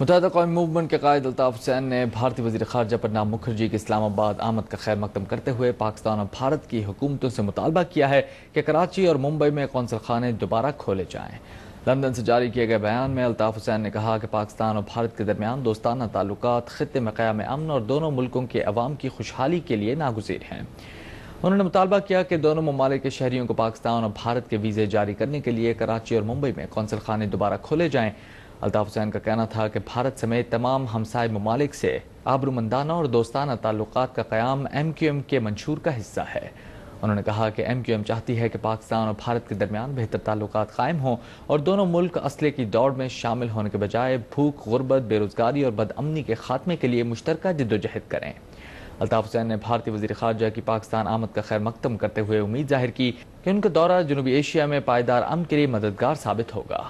मुतहद कौमी मूवमेंट के कायद अल्ताफ़ हुसैन ने भारतीय वजी खारजा प्रणाम मुखर्जी की इस्लामाबाद आमद का खैर मकदम करते हुए पाकिस्तान और भारत की हुकूमतों से मुतालबा किया है कि कराची और मुंबई में कौंसल खाने दोबारा खोले जाएँ लंदन से जारी किए गए बयान में अल्ताफ़ हुसैन ने कहा कि पाकिस्तान और भारत के दरमियान दोस्ताना ताल्लुक ख़त्े में क़्याम अमन और दोनों मुल्कों के अवाम की खुशहाली के लिए नागजिर हैं उन्होंने मुतालबा किया कि दोनों ममालिक के शहरीों को पाकिस्तान और भारत के वीज़े जारी करने के लिए कराची और मुंबई में कौंसल खाने दोबारा खोले जाएँ अल्ताफ हुसैन का कहना था कि भारत समेत तमाम हमसाय ममालिक से आबरूमंदाना और दोस्ताना ताल्लुक का क्याम एम क्यू एम के मंशूर का हिस्सा है उन्होंने कहा कि एम क्यू एम चाहती है कि पाकिस्तान और भारत के दरमियान बेहतर ताल्लुक कायम हों और दोनों मुल्क असले की दौड़ में शामिल होने के बजाय भूख गुर्बत बेरोज़गारी और बदअमनी के खात्मे के लिए मुश्तर जद्दोजहद करें अल्ताफ हुसैन ने भारतीय वजी खारजा की पाकिस्तान आमद का खैर मकदम करते हुए उम्मीद जाहिर की कि उनका दौरा जनूबी एशिया में पायदार अम के लिए मददगार साबित होगा